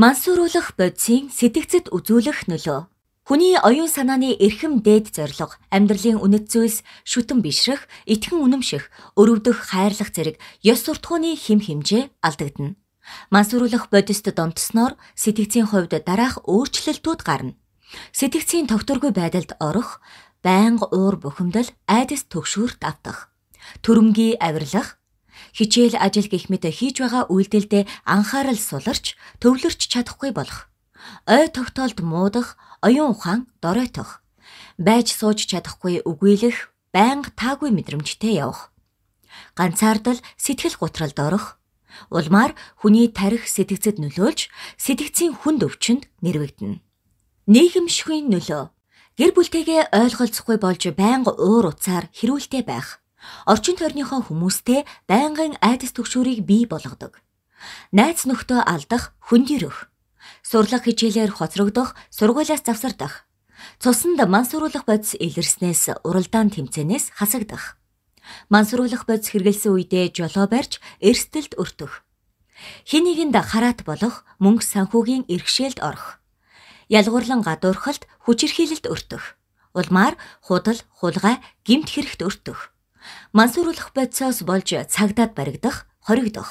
Мансууруулах бодисын сэтгцэд үзүүлэх нөлөө. Хүний оюун санааны эрхэм дээд зорилго, амьдралын үнэт зүйлс, шүтэн бишрэх, итгэн үнэмших, өрөвдөх, хайрлах зэрэг ёс суртахууны хим химжээ алдагдана. Мансууруулах бодист донтсноор сэтгцийн хувьд дараах өөрчлөлтүүд гарна. Сэтгцийн тогтворгүй байдалд орох, байнга уур бухимдал, айдас төгшүүрт автах, төрөмгий авирлах, хичээл ажил гэх мэт хийж байгаа үйлдэлдээ анхаарал суларч төвлөрч чадахгүй болох. Ой тогтоолд муудах, оюун ухаан доройтох. Байж сууж чадахгүй үгүйлэх, байнга таагүй мэдрэмжтэй явах. Ганцаардал сэтгэл гутралд орох. Улмаар хүний тарих сэтгцэд нөлөөлж, сэтгцийн хүнд өвчнөд нэрвэгдэнэ. Нийгэмшгүй нөлөө гэр бүлтэйгээ ойлголцохгүй болж байнга уур уцаар хэрүүлтэй байх. Орчин тойрныхон хүмүүстэй байнгын айдас түгшүүрийг бий болгодог. Найз нөхдөө алдах, хүндирэх, сурлах хичээлээр хоцрогдох, сургуулиас завсардах, цусанд мансууруулах бодис илэрснээс уралдаан тэмцэнээс хасагдах. Мансууруулах бодис хэрэгэлсэн үедээ жолоо барьж эрсдэлд өртөх. Хинийгэнд хараат болох мөнгө санхүүгийн иргэшээлд орох. Ялгуурлан гадуурхалт, хүчирхийлэлд өртөх. Улмаар худал, хулгай, гэмт хэрэгт өртөх мансууруулах бодисоос болж цагдаад баригдах, хоригдох.